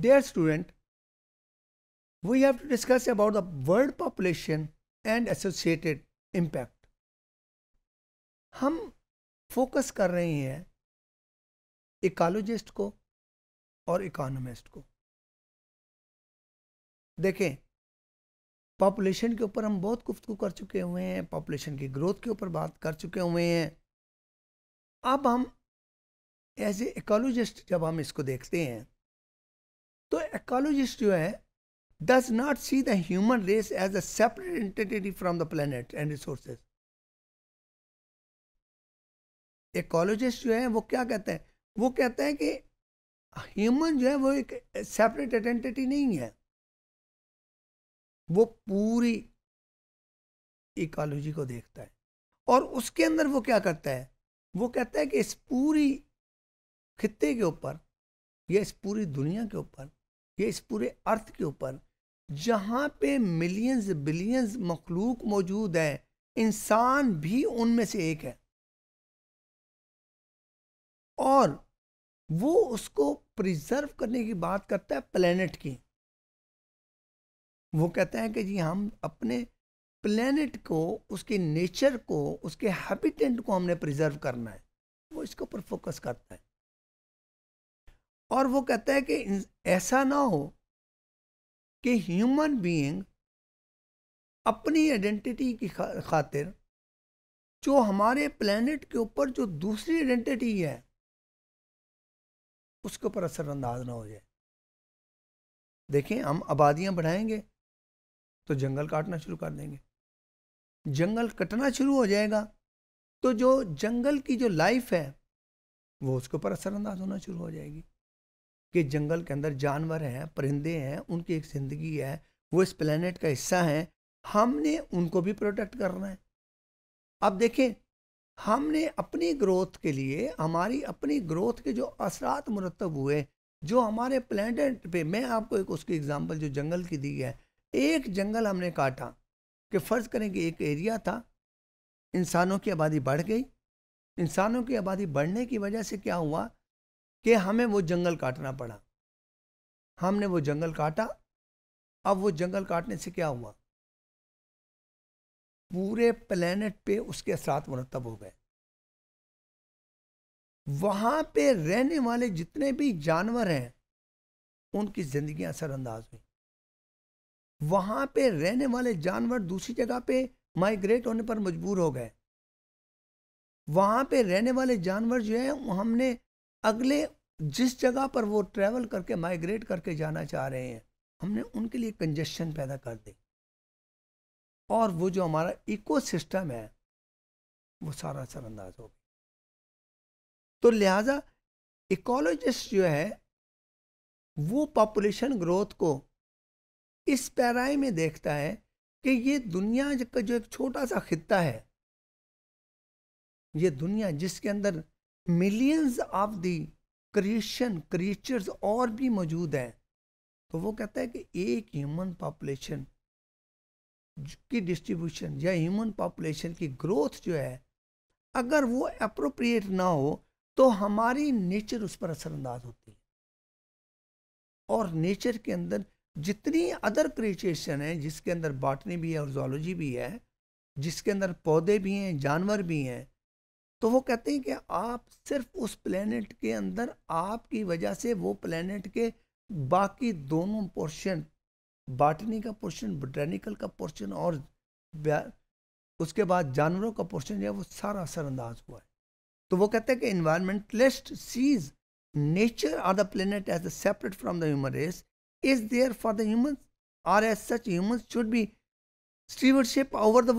Dear student we have to discuss about the world population and associated impact हम focus कर रहे हैं ecologist को और इकोनॉमिस्ट को देखें पॉपुलेशन के ऊपर हम बहुत गुफ्तु कर चुके हुए हैं पॉपुलेशन की ग्रोथ के ऊपर बात कर चुके हुए हैं अब हम एज ए इकोलॉजिस्ट जब हम इसको देखते हैं तो एकोलॉजिस्ट जो है does not see the human race as a separate entity from the planet and resources ecologist जो है वो क्या कहते हैं वो कहते हैं कि ह्यूमन जो है वो एक सेपरेट आइडेंटिटी नहीं है वो पूरी इकोलॉजी को देखता है और उसके अंदर वो क्या करता है वो कहता है कि इस पूरी खत्ते के ऊपर या इस पूरी दुनिया के ऊपर या इस पूरे अर्थ के ऊपर जहाँ पे मिलियंस बिलियंस मखलूक मौजूद हैं इंसान भी उनमें से एक है और वो उसको प्रिजर्व करने की बात करता है प्लेनेट की वो कहता है कि जी हम अपने प्लेनेट को उसके नेचर को उसके हैबिटेंट को हमने प्रिजर्व करना है वो इसके ऊपर फोकस करता है और वो कहता है कि ऐसा ना हो कि ह्यूमन बीइंग अपनी आइडेंटिटी की खातिर जो हमारे प्लेनेट के ऊपर जो दूसरी आइडेंटिटी है उसके ऊपर असरअंदाज ना हो जाए देखें हम आबादियाँ बढ़ाएंगे तो जंगल काटना शुरू कर देंगे जंगल कटना शुरू हो जाएगा तो जो जंगल की जो लाइफ है वो उसके ऊपर असरअंदाज होना शुरू हो जाएगी कि जंगल के अंदर जानवर हैं परिंदे हैं उनकी एक ज़िंदगी है वो इस प्लानट का हिस्सा हैं हमने उनको भी प्रोटेक्ट करना है अब देखें हमने अपनी ग्रोथ के लिए हमारी अपनी ग्रोथ के जो असरात मुरतब हुए जो हमारे प्लानट पे मैं आपको एक उसकी एग्जांपल जो जंगल की दी है एक जंगल हमने काटा कि फ़र्ज़ करें कि एक एरिया था इंसानों की आबादी बढ़ गई इंसानों की आबादी बढ़ने की वजह से क्या हुआ कि हमें वो जंगल काटना पड़ा हमने वो जंगल काटा अब वो जंगल काटने से क्या हुआ पूरे प्लेनेट पे उसके साथ मुरतब हो गए वहां पे रहने वाले जितने भी जानवर हैं उनकी जिंदगी असरअंदाज हुई वहां पे रहने वाले जानवर दूसरी जगह पे माइग्रेट होने पर मजबूर हो गए वहां पे रहने वाले जानवर जो है हमने अगले जिस जगह पर वो ट्रैवल करके माइग्रेट करके जाना चाह रहे हैं हमने उनके लिए कंजेशन पैदा कर दी और वो जो हमारा इकोसिस्टम है वो सारा सरअंदाज हो गया तो लिहाजा इकोलॉजिस्ट जो है वो पॉपुलेशन ग्रोथ को इस पैराई में देखता है कि ये दुनिया का जो एक छोटा सा खत्ता है ये दुनिया जिसके अंदर millions of the creation creatures और भी मौजूद हैं तो वो कहता है कि एक ह्यूमन पॉपुलेशन की डिस्ट्रीब्यूशन या ह्यूमन पॉपुलेशन की ग्रोथ जो है अगर वो अप्रोप्रिएट ना हो तो हमारी नेचर उस पर असरअंदाज होती है और नेचर के अंदर जितनी अदर क्रिएशन है जिसके अंदर बॉटनी भी है और जोलॉजी भी है जिसके अंदर पौधे भी हैं जानवर भी हैं तो वो कहते हैं कि आप सिर्फ उस प्लेनेट के अंदर आपकी वजह से वो प्लेनेट के बाकी दोनों पोर्शन बाटनी का पोर्शन बोटेनिकल का पोर्शन और उसके बाद जानवरों का पोर्शन जो है वो सारा असरअंदाज हुआ है तो वो कहते हैं कि environmentalist sees nature are the planet as a separate from the human race is there for the humans or as such humans should be stewardship over the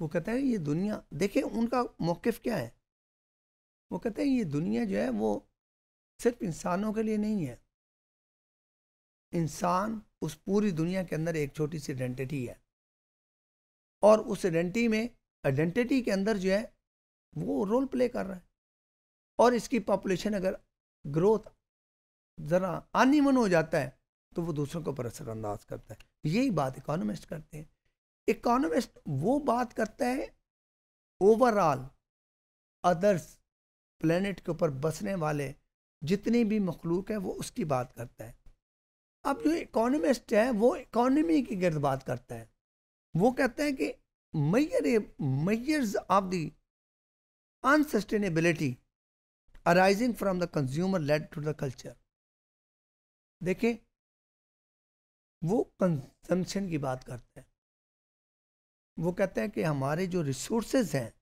वो कहते हैं ये दुनिया देखें उनका मौक़ क्या है वो कहते हैं ये दुनिया जो है वो सिर्फ इंसानों के लिए नहीं है इंसान उस पूरी दुनिया के अंदर एक छोटी सी आइडेंटिटी है और उस आइडेंटिटी में आइडेंटिटी के अंदर जो है वो रोल प्ले कर रहा है और इसकी पॉपुलेशन अगर ग्रोथ ज़रा अनिमन हो जाता है तो वो दूसरों के ऊपर असरअंदाज करता है यही बात इकोनॉमिस्ट करते हैं इकोनॉमिस्ट वो बात करता है ओवरऑल अदर्स प्लेनेट के ऊपर बसने वाले जितनी भी मखलूक है वो उसकी बात करता है अब जो इकोनॉमिस्ट है वो इकोनॉमी की गर्द बात करता है वो कहते हैं कि mayor mayors of the unsustainability arising from the consumer led to the culture देखें वो कंजम्पशन की बात करते हैं वो कहते हैं कि हमारे जो रिसोर्सेज हैं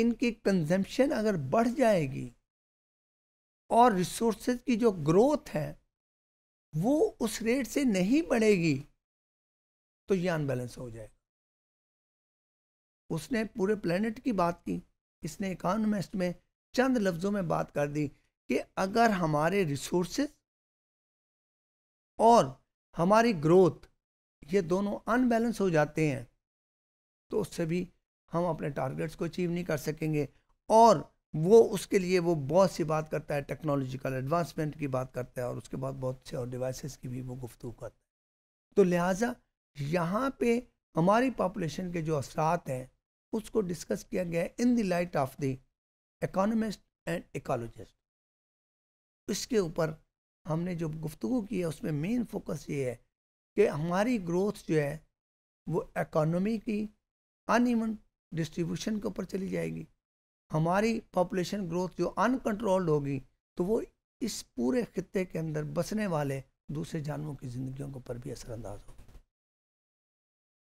इनकी कंजम्पशन अगर बढ़ जाएगी और रिसोर्सेज की जो ग्रोथ है वो उस रेट से नहीं बढ़ेगी तो ये अनबैलेंस हो जाएगा उसने पूरे प्लेनेट की बात की इसने इकानमिस्ट में चंद लफ्ज़ों में बात कर दी कि अगर हमारे रिसोर्स और हमारी ग्रोथ ये दोनों अनबैलेंस हो जाते हैं तो उससे भी हम अपने टारगेट्स को अचीव नहीं कर सकेंगे और वो उसके लिए वो बहुत सी बात करता है टेक्नोलॉजिकल एडवांसमेंट की बात करता है और उसके बाद बहुत से और डिवाइसेस की भी वो गुफ्तु करता है तो लिहाजा यहाँ पे हमारी पॉपुलेशन के जो असरात हैं उसको डिस्कस किया गया है in the light of the economist and ecologist इसके ऊपर हमने जो गुफ्तु की है उसमें मेन फोकस ये है कि हमारी ग्रोथ जो है वो इकोनॉमी की अनइवन डिस्ट्रीब्यूशन के ऊपर चली जाएगी हमारी पॉपुलेशन ग्रोथ जो अनकंट्रोल्ड होगी तो वो इस पूरे खत्े के अंदर बसने वाले दूसरे जानवरों की ज़िंदगियों के ऊपर भी असरअंदाज होगा